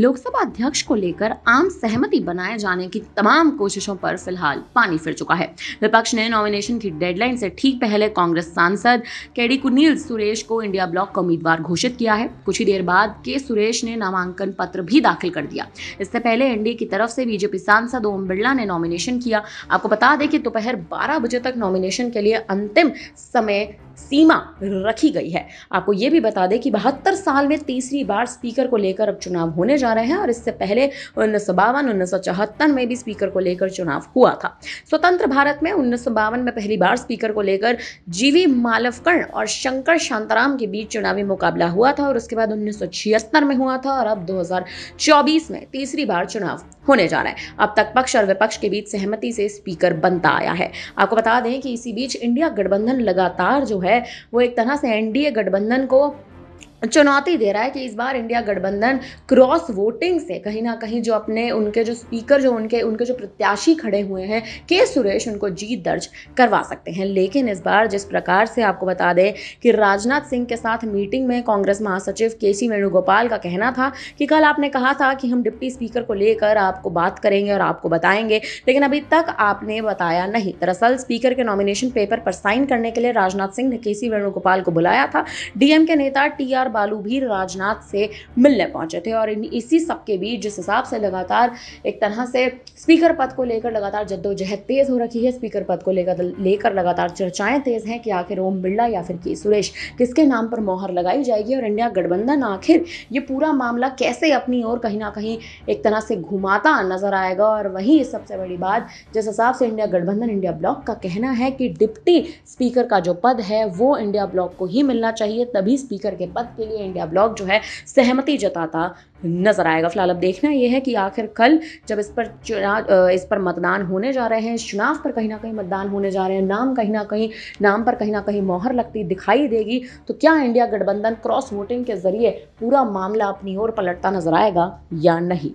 लोकसभा अध्यक्ष को लेकर आम सहमति बनाए जाने की तमाम कोशिशों पर फिलहाल पानी फिर चुका है विपक्ष ने नॉमिनेशन की डेडलाइन से ठीक पहले कांग्रेस सांसद केडी कुनील सुरेश को इंडिया ब्लॉक का उम्मीदवार घोषित किया है कुछ ही देर बाद के सुरेश ने नामांकन पत्र भी दाखिल कर दिया इससे पहले एनडीए की तरफ से बीजेपी सांसद ओम बिरला ने नॉमिनेशन किया आपको बता दें कि दोपहर बारह बजे तक नॉमिनेशन के लिए अंतिम समय सीमा रखी गई है आपको यह भी बता दें कि बहत्तर साल में तीसरी बार स्पीकर को लेकर अब चुनाव होने जा जा रहे हैं और इससे पहले उन्नीस सौ बावन उन्नीस सौ चौहत्तर में भी स्पीकर को लेकर चुनाव हुआ था स्वतंत्र भारत में उन्नीस सौ बावन में पहली बार स्पीकर को लेकर जीवी मालवकर्ण और शंकर शांताराम के बीच चुनावी मुकाबला हुआ था और उसके बाद उन्नीस सौ छिहत्तर में हुआ था और अब दो हजार चौबीस में तीसरी बार चुनाव होने जा रहा है अब तक पक्ष और विपक्ष के बीच सहमति से स्पीकर बनता आया है आपको बता दें कि इसी बीच इंडिया गठबंधन लगातार जो है वो एक तरह से एनडीए गठबंधन को चुनौती दे रहा है कि इस बार इंडिया गठबंधन क्रॉस वोटिंग से कहीं ना कहीं जो अपने उनके जो स्पीकर जो उनके उनके जो प्रत्याशी खड़े हुए हैं के सुरेश उनको जीत दर्ज करवा सकते हैं लेकिन इस बार जिस प्रकार से आपको बता दें कि राजनाथ सिंह के साथ मीटिंग में कांग्रेस महासचिव के सी वेणुगोपाल का कहना था कि कल आपने कहा था कि हम डिप्टी स्पीकर को लेकर आपको बात करेंगे और आपको बताएंगे लेकिन अभी तक आपने बताया नहीं दरअसल स्पीकर के नॉमिनेशन पेपर पर साइन करने के लिए राजनाथ सिंह ने के सी वेणुगोपाल को बुलाया था डीएम के नेता टी आर लगातार बालू भी राजनाथ से मिलने पहुंचे थे और इसी सब के बीच जिस हिसाब से लगातार एक तरह से स्पीकर पद को लेकर लगातार जद्दोजहद तेज़ हो रखी है स्पीकर पद को लेकर लेकर लगातार चर्चाएं तेज़ हैं कि आखिर ओम बिरला या फिर के सुरेश किसके नाम पर मोहर लगाई जाएगी और इंडिया गठबंधन आखिर ये पूरा मामला कैसे अपनी ओर कहीं ना कहीं एक तरह से घुमाता नजर आएगा और वहीं सबसे बड़ी बात जिस हिसाब से इंडिया गठबंधन इंडिया ब्लॉक का कहना है कि डिप्टी स्पीकर का जो पद है वो इंडिया ब्लॉक को ही मिलना चाहिए तभी स्पीकर के पद के लिए इंडिया ब्लॉक जो है सहमति जताता नजर आएगा फिलहाल अब देखना यह है कि आखिर कल जब इस पर चुनाव इस पर मतदान होने जा रहे हैं चुनाव पर कहीं ना कहीं मतदान होने जा रहे हैं नाम कहीं ना कहीं नाम पर कहीं ना कहीं मोहर लगती दिखाई देगी तो क्या इंडिया गठबंधन क्रॉस वोटिंग के जरिए पूरा मामला अपनी ओर पलटता नजर आएगा या नहीं